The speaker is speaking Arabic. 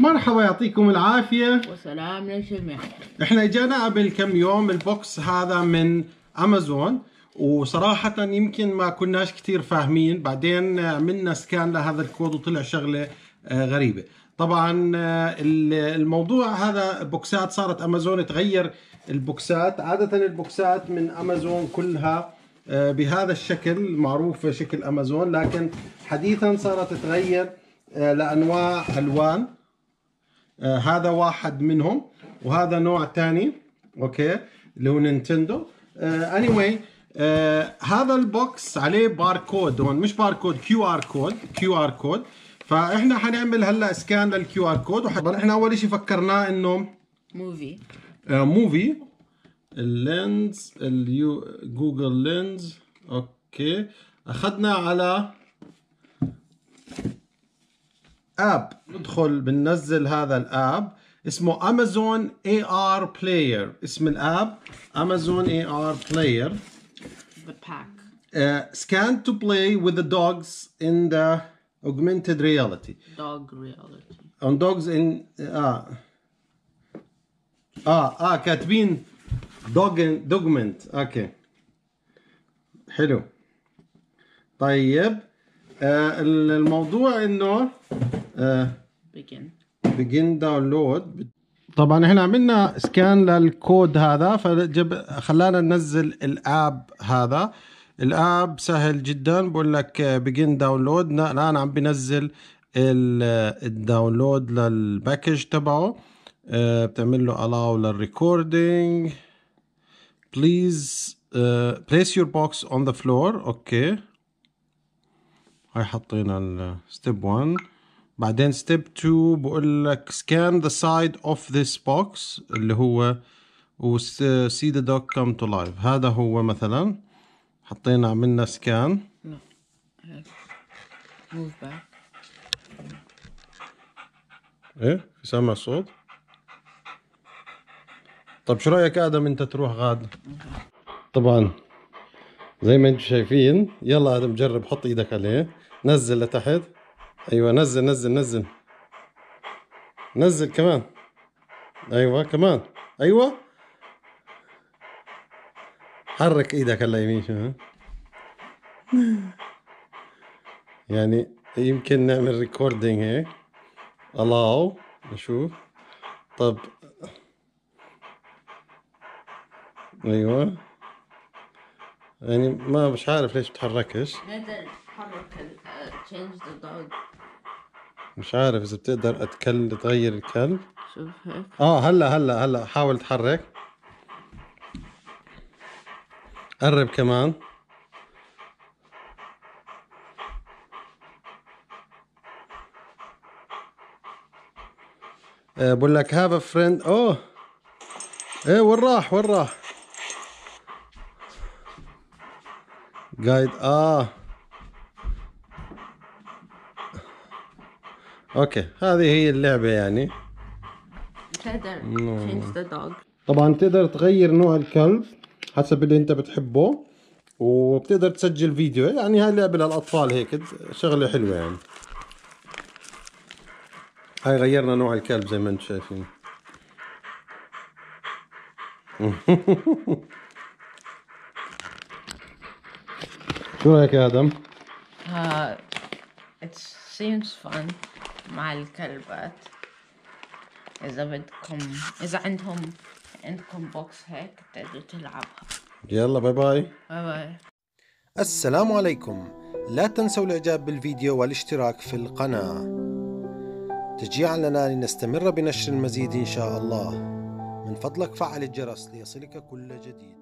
مرحبا يعطيكم العافية وسلام للجميع احنا اجانا قبل كم يوم البوكس هذا من امازون وصراحة يمكن ما كناش كثير فاهمين بعدين عملنا سكان لهذا الكود وطلع شغلة آه، غريبة طبعا آه، الموضوع هذا بوكسات صارت امازون تغير البوكسات عادة البوكسات من امازون كلها آه، بهذا الشكل معروف شكل امازون لكن حديثا صارت تغير لانواع الوان آه هذا واحد منهم وهذا نوع ثاني اوكي اللي هو نينتندو اني آه anyway آه هذا البوكس عليه باركود هون مش باركود كيو ار كود كيو ار كود فاحنا حنعمل هلا سكان للكيو ار كود احنا اول شيء فكرناه انه موفي موفي آه، اللينز اليو جوجل لينز اوكي اخذنا على اب ندخل بننزل هذا الاب اسمه امازون اي ار بلاير اسم الاب امازون اي ار بلاير the pack uh, scan to play with the dogs in the augmented reality dog reality on dogs in اه اه اه كاتبين دوج دوجمنت اوكي حلو طيب آه، الموضوع انه بيجن بيجن داونلود طبعا احنا عملنا سكان للكود هذا فجب خلانا ننزل الاب هذا الاب سهل جدا بقول لك بيجن آه، داونلود الان عم بنزل الداونلود للباكج تبعه آه، بتعمل له الاو للريكوردينج بليز بليس يور بوكس اون ذا فلور اوكي هاي حطينا الستيب 1 بعدين ستيب 2 بقول لك scan the side of this box اللي هو و see the dog come to life هذا هو مثلا حطينا عملنا سكان ايه في سامع صوت طب شو رايك ادم انت تروح غاد طبعا زي ما انتم شايفين يلا ادم جرب حط ايدك عليه نزل لتحت ايوه نزل نزل نزل نزل كمان ايوه كمان ايوه حرك ايدك هلا يمين شو يعني يمكن نعمل ريكوردينج هيك الاو نشوف طب ايوه يعني ما مش عارف ليش بتحركش هذا تشينج ذا آه، مش عارف اذا بتقدر اتكل تغير الكلب شوف هيك اه هلا هلا هلا حاول تحرك قرب كمان آه، بقول لك هاف ا فريند اوه ايه وين راح وين راح جايد اه اوكي هذه هي اللعبة يعني طبعا تقدر تغير نوع الكلب حسب اللي انت بتحبه وبتقدر تسجل فيديو يعني هاي لعبة للأطفال هيك شغلة حلوة يعني هاي غيرنا نوع الكلب زي ما انتم شايفين شو رايك يا ادم؟ ها آه، it seems fun مع الكلبات اذا بدكم اذا عندهم عندكم بوكس هيك بتقدروا تلعبها يلا باي باي باي باي السلام عليكم لا تنسوا الاعجاب بالفيديو والاشتراك في القناة تشجيعا لنا لنستمر بنشر المزيد ان شاء الله من فضلك فعل الجرس ليصلك كل جديد